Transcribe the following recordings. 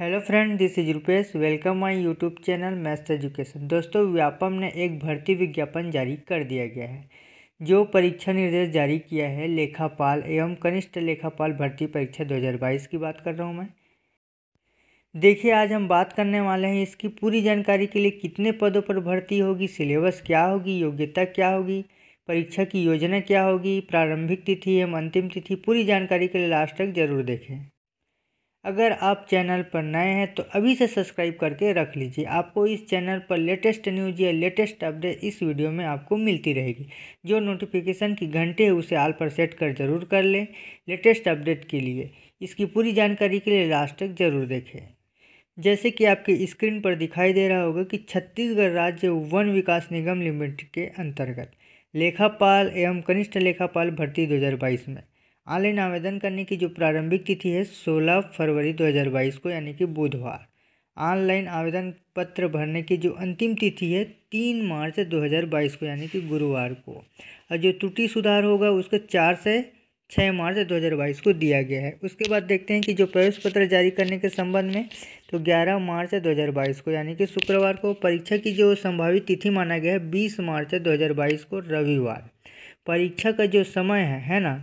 hello friend this is Rupesh welcome my YouTube channel maths education दोस्तों व्यापम ने एक भर्ती विज्ञापन जारी कर दिया गया है जो परीक्षा निर्देश जारी किया है लेखापाल एवं कनिष्ठ लेखापाल भर्ती परीक्षा 2022 की बात कर रहा हूं मैं देखिए आज हम बात करने वाले हैं इसकी पूरी जानकारी के लिए कितने पदों पर भर्ती होगी सिलेबस क्या होगी योग्यता क्या होगी परीक्षा की योजना क्या होगी प्रारंभिक तिथि एवं अंतिम तिथि पूरी जानकारी के लिए लास्ट तक जरूर देखें अगर आप चैनल पर नए हैं तो अभी से सब्सक्राइब करके रख लीजिए आपको इस चैनल पर लेटेस्ट न्यूज या लेटेस्ट अपडेट इस वीडियो में आपको मिलती रहेगी जो नोटिफिकेशन की घंटे है उसे आल पर सेट कर जरूर कर लें लेटेस्ट अपडेट के लिए इसकी पूरी जानकारी के लिए लास्ट तक जरूर देखें जैसे कि आपके स्क्रीन पर दिखाई दे रहा होगा कि छत्तीसगढ़ राज्य वन विकास निगम लिमिटेड के अंतर्गत लेखापाल एवं कनिष्ठ लेखापाल भर्ती 2022 में ऑनलाइन आवेदन करने की जो प्रारंभिक तिथि है 16 फरवरी 2022 को यानी कि बुधवार ऑनलाइन आवेदन पत्र भरने की जो अंतिम तिथि है तीन मार्च 2022 को यानी कि गुरुवार को और जो त्रुटि सुधार होगा उसको चार से छः मार्च 2022 को दिया गया है उसके बाद देखते हैं कि जो प्रवेश पत्र जारी करने के संबंध में तो 11 मार्च 2022 को यानी कि शुक्रवार को परीक्षा की जो संभावित तिथि माना गया है 20 मार्च 2022 को रविवार परीक्षा का जो समय है है ना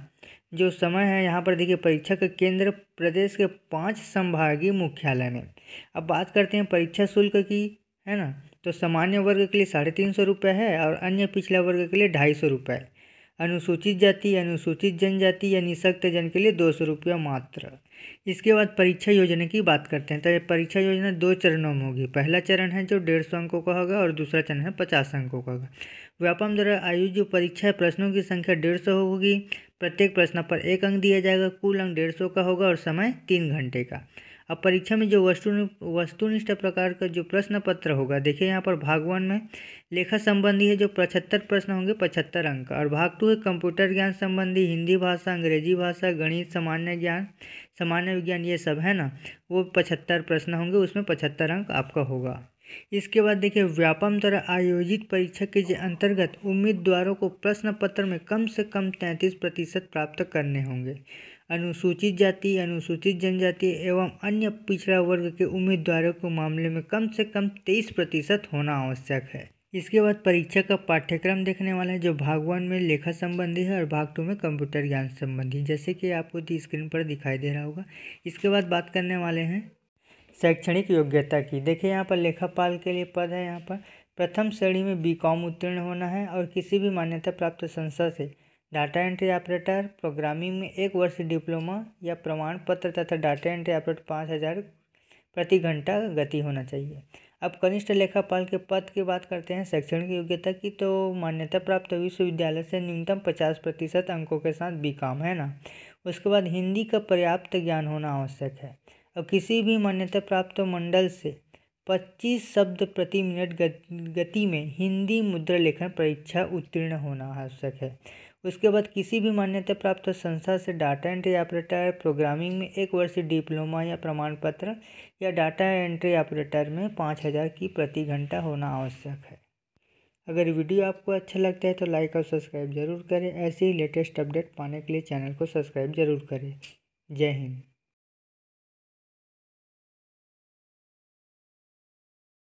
जो समय है यहाँ पर देखिए परीक्षा का केंद्र प्रदेश के पांच संभागीय मुख्यालय में अब बात करते हैं परीक्षा शुल्क की है ना तो सामान्य वर्ग के लिए साढ़े तीन सौ रुपये है और अन्य पिछला वर्ग के लिए ढाई सौ रुपये अनुसूचित जाति अनुसूचित जनजाति या निशक्त जन के लिए दो सौ रुपये मात्र इसके बाद परीक्षा योजना की बात करते हैं तो परीक्षा योजना दो चरणों में होगी पहला चरण है जो डेढ़ सौ अंकों का होगा और दूसरा चरण है पचास अंकों का होगा व्यापम द्वारा आयोजित परीक्षा प्रश्नों की संख्या डेढ़ सौ होगी प्रत्येक प्रश्न पर एक अंक दिया जाएगा कुल अंक डेढ़ सौ का होगा और समय तीन घंटे का अब परीक्षा में जो वस्तु वस्तुनिष्ठ प्रकार का जो प्रश्न पत्र होगा देखिए यहाँ पर भाग वन में लेखा संबंधी है जो पचहत्तर प्रश्न होंगे पचहत्तर अंक और भाग टू है कंप्यूटर ज्ञान संबंधी हिंदी भाषा अंग्रेजी भाषा गणित सामान्य ज्ञान सामान्य विज्ञान ये सब है ना वो पचहत्तर प्रश्न होंगे उसमें पचहत्तर अंक आपका होगा इसके बाद देखिए व्यापम द्वारा आयोजित परीक्षा के अंतर्गत उम्मीदवारों को प्रश्न पत्र में कम से कम तैंतीस प्रतिशत प्राप्त करने होंगे अनुसूचित जाति अनुसूचित जनजाति एवं अन्य पिछड़ा वर्ग के उम्मीदवारों के मामले में कम से कम तेईस प्रतिशत होना आवश्यक है इसके बाद परीक्षा का पाठ्यक्रम देखने वाला है जो भाग वन में लेखा संबंधी है और भाग टू में कंप्यूटर ज्ञान संबंधी जैसे कि आपको तो स्क्रीन पर दिखाई दे रहा होगा इसके बाद बात करने वाले हैं शैक्षणिक योग्यता की देखिए यहाँ पर लेखापाल के लिए पद है यहाँ पर प्रथम श्रेणी में बी कॉम उत्तीर्ण होना है और किसी भी मान्यता प्राप्त संस्था से डाटा एंट्री ऑपरेटर प्रोग्रामिंग में एक वर्ष डिप्लोमा या प्रमाण पत्र तथा डाटा एंट्री ऑपरेटर पाँच हज़ार प्रति घंटा गति होना चाहिए अब कनिष्ठ लेखापाल के पद की बात करते हैं शैक्षणिक योग्यता की तो मान्यता प्राप्त विश्वविद्यालय से न्यूनतम पचास प्रतिशत अंकों के साथ बी कॉम है ना उसके बाद हिंदी का पर्याप्त ज्ञान होना आवश्यक है और किसी भी मान्यता प्राप्त मंडल से 25 शब्द प्रति मिनट गति में हिंदी मुद्रा लेखन परीक्षा उत्तीर्ण होना आवश्यक है उसके बाद किसी भी मान्यता प्राप्त संस्था से डाटा एंट्री ऑपरेटर प्रोग्रामिंग में एक वर्ष डिप्लोमा या प्रमाण पत्र या डाटा एंट्री ऑपरेटर में पाँच हज़ार की प्रति घंटा होना आवश्यक है अगर वीडियो आपको अच्छा लगता है तो लाइक और सब्सक्राइब जरूर करें ऐसे ही लेटेस्ट अपडेट पाने के लिए चैनल को सब्सक्राइब जरूर करें जय हिंद